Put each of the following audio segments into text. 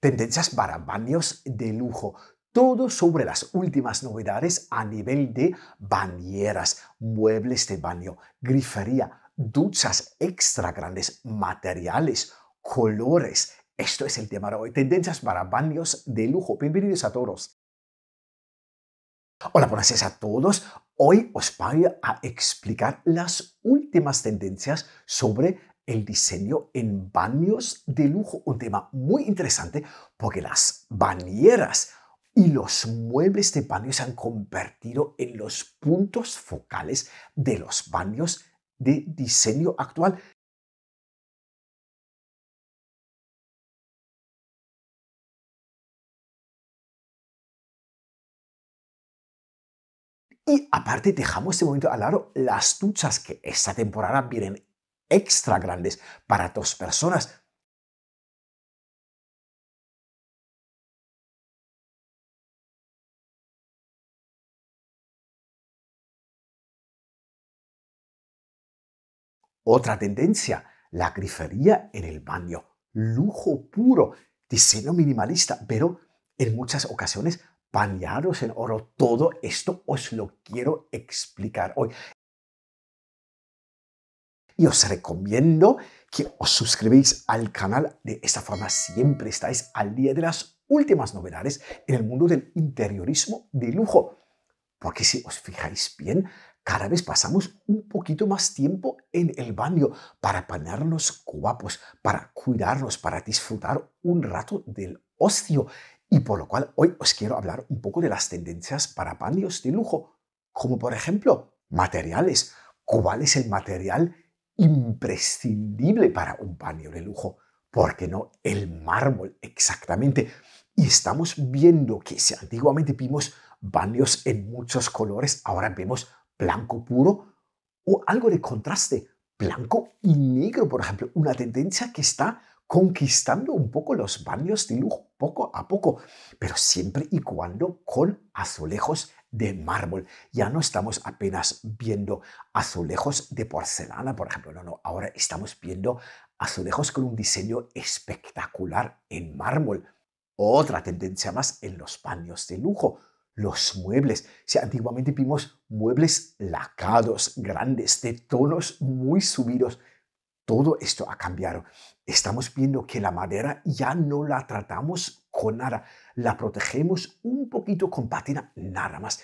tendencias para baños de lujo. Todo sobre las últimas novedades a nivel de bañeras, muebles de baño, grifería, duchas extra grandes, materiales, colores. Esto es el tema de hoy. Tendencias para baños de lujo. Bienvenidos a todos. Hola, buenas tardes a todos. Hoy os voy a explicar las últimas tendencias sobre el diseño en baños de lujo, un tema muy interesante porque las bañeras y los muebles de baño se han convertido en los puntos focales de los baños de diseño actual. Y aparte dejamos este momento a lado las duchas que esta temporada vienen extra grandes para dos personas, Otra tendencia, la grifería en el baño. Lujo puro, diseño minimalista, pero en muchas ocasiones bañados en oro. Todo esto os lo quiero explicar hoy y os recomiendo que os suscribáis al canal. De esta forma siempre estáis al día de las últimas novedades en el mundo del interiorismo de lujo. Porque si os fijáis bien, cada vez pasamos un poquito más tiempo en el baño para los guapos, para cuidarnos, para disfrutar un rato del ocio. Y por lo cual hoy os quiero hablar un poco de las tendencias para baños de lujo, como por ejemplo materiales. ¿Cuál es el material imprescindible para un baño de lujo. ¿Por qué no el mármol? Exactamente. Y estamos viendo que si antiguamente vimos baños en muchos colores, ahora vemos blanco puro o algo de contraste, blanco y negro, por ejemplo, una tendencia que está conquistando un poco los baños de lujo poco a poco, pero siempre y cuando con azulejos de mármol. Ya no estamos apenas viendo azulejos de porcelana, por ejemplo, no, no, ahora estamos viendo azulejos con un diseño espectacular en mármol. Otra tendencia más en los baños de lujo, los muebles. Si antiguamente vimos muebles lacados, grandes, de tonos muy subidos, todo esto ha cambiado. Estamos viendo que la madera ya no la tratamos con nada. La protegemos un poquito con pátina, nada más.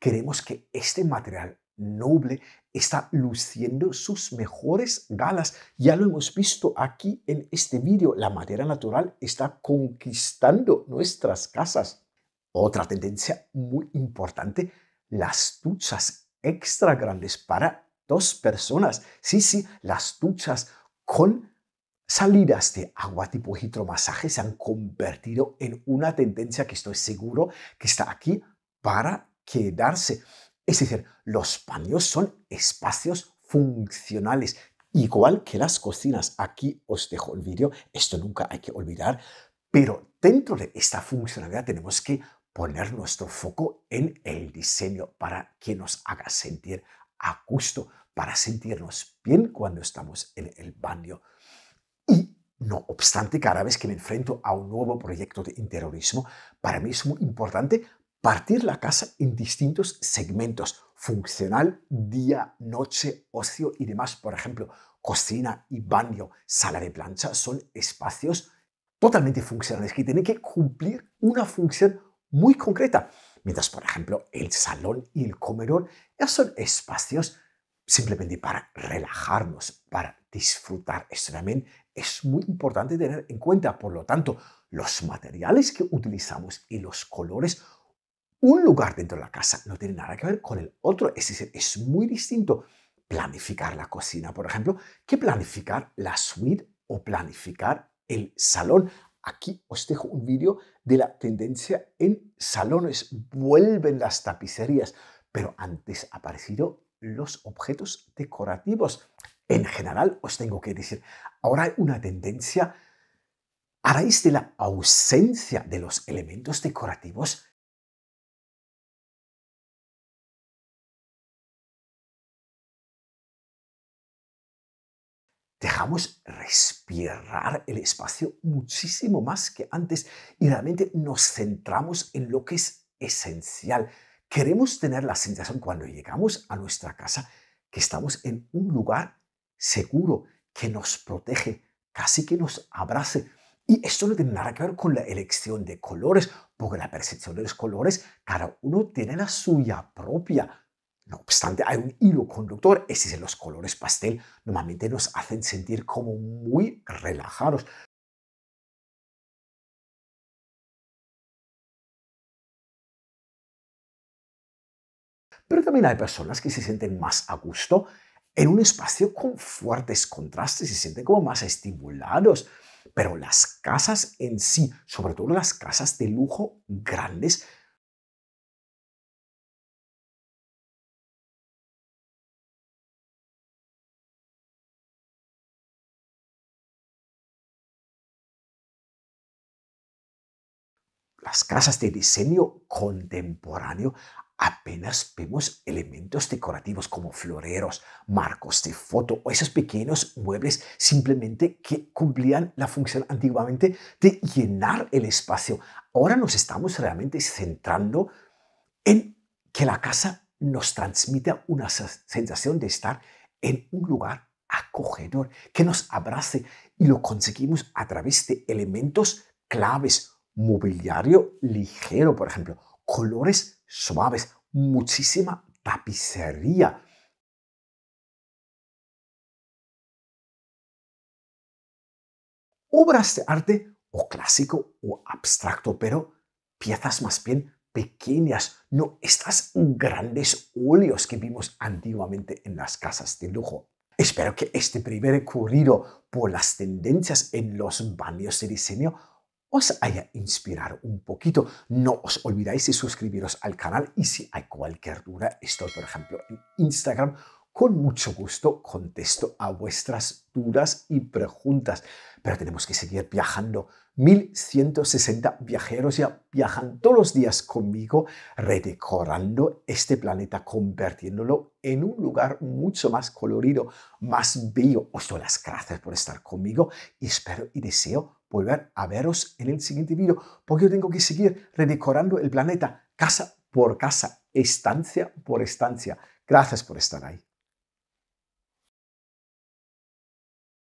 Queremos que este material noble está luciendo sus mejores galas. Ya lo hemos visto aquí en este vídeo. La madera natural está conquistando nuestras casas. Otra tendencia muy importante, las duchas extra grandes para Dos personas. Sí, sí, las duchas con salidas de agua tipo hidromasaje se han convertido en una tendencia que estoy seguro que está aquí para quedarse. Es decir, los baños son espacios funcionales, igual que las cocinas. Aquí os dejo el vídeo, esto nunca hay que olvidar, pero dentro de esta funcionalidad tenemos que poner nuestro foco en el diseño para que nos haga sentir a gusto para sentirnos bien cuando estamos en el baño. Y no obstante, cada vez que me enfrento a un nuevo proyecto de interiorismo, para mí es muy importante partir la casa en distintos segmentos, funcional, día, noche, ocio y demás. Por ejemplo, cocina y baño, sala de plancha son espacios totalmente funcionales que tienen que cumplir una función muy concreta. Mientras, por ejemplo, el salón y el comedor ya son espacios simplemente para relajarnos, para disfrutar. Esto también es muy importante tener en cuenta. Por lo tanto, los materiales que utilizamos y los colores, un lugar dentro de la casa no tiene nada que ver con el otro. Es decir, es muy distinto planificar la cocina, por ejemplo, que planificar la suite o planificar el salón. Aquí os dejo un vídeo de la tendencia en salones. Vuelven las tapicerías, pero antes desaparecido los objetos decorativos. En general, os tengo que decir, ahora hay una tendencia a raíz de la ausencia de los elementos decorativos dejamos respirar el espacio muchísimo más que antes y realmente nos centramos en lo que es esencial. Queremos tener la sensación cuando llegamos a nuestra casa que estamos en un lugar seguro, que nos protege, casi que nos abrace. Y esto no tiene nada que ver con la elección de colores, porque la percepción de los colores, cada uno tiene la suya propia. No obstante, hay un hilo conductor, es decir, los colores pastel normalmente nos hacen sentir como muy relajados. Pero también hay personas que se sienten más a gusto en un espacio con fuertes contrastes, se sienten como más estimulados. Pero las casas en sí, sobre todo las casas de lujo grandes, las casas de diseño contemporáneo apenas vemos elementos decorativos como floreros, marcos de foto o esos pequeños muebles simplemente que cumplían la función antiguamente de llenar el espacio. Ahora nos estamos realmente centrando en que la casa nos transmita una sensación de estar en un lugar acogedor, que nos abrace y lo conseguimos a través de elementos claves mobiliario ligero, por ejemplo, colores suaves, muchísima tapicería, obras de arte o clásico o abstracto, pero piezas más bien pequeñas, no estas grandes óleos que vimos antiguamente en las casas de lujo. Espero que este primer recorrido por las tendencias en los baños de diseño os haya inspirado un poquito. No os olvidáis de suscribiros al canal y si hay cualquier duda, estoy por ejemplo en Instagram con mucho gusto contesto a vuestras dudas y preguntas, pero tenemos que seguir viajando. 1160 viajeros ya viajan todos los días conmigo, redecorando este planeta, convirtiéndolo en un lugar mucho más colorido, más bello. Os doy las gracias por estar conmigo y espero y deseo volver a veros en el siguiente vídeo, porque yo tengo que seguir redecorando el planeta casa por casa, estancia por estancia. Gracias por estar ahí.